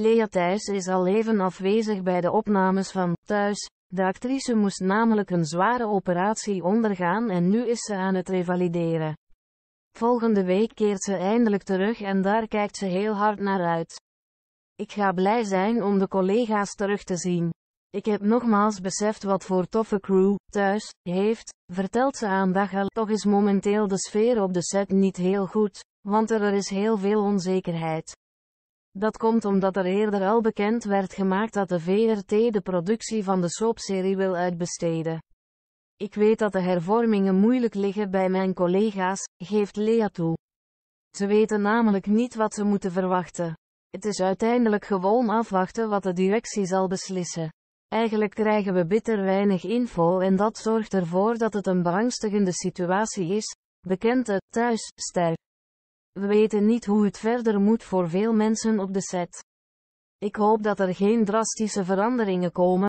Lea Thijs is al even afwezig bij de opnames van Thuis. De actrice moest namelijk een zware operatie ondergaan en nu is ze aan het revalideren. Volgende week keert ze eindelijk terug en daar kijkt ze heel hard naar uit. Ik ga blij zijn om de collega's terug te zien. Ik heb nogmaals beseft wat voor toffe crew thuis heeft, vertelt ze aan Dagal. Toch is momenteel de sfeer op de set niet heel goed, want er is heel veel onzekerheid. Dat komt omdat er eerder al bekend werd gemaakt dat de VRT de productie van de soapserie wil uitbesteden. Ik weet dat de hervormingen moeilijk liggen bij mijn collega's, geeft Lea toe. Ze weten namelijk niet wat ze moeten verwachten. Het is uiteindelijk gewoon afwachten wat de directie zal beslissen. Eigenlijk krijgen we bitter weinig info en dat zorgt ervoor dat het een beangstigende situatie is, bekent het thuis, sterk. We weten niet hoe het verder moet voor veel mensen op de set. Ik hoop dat er geen drastische veranderingen komen,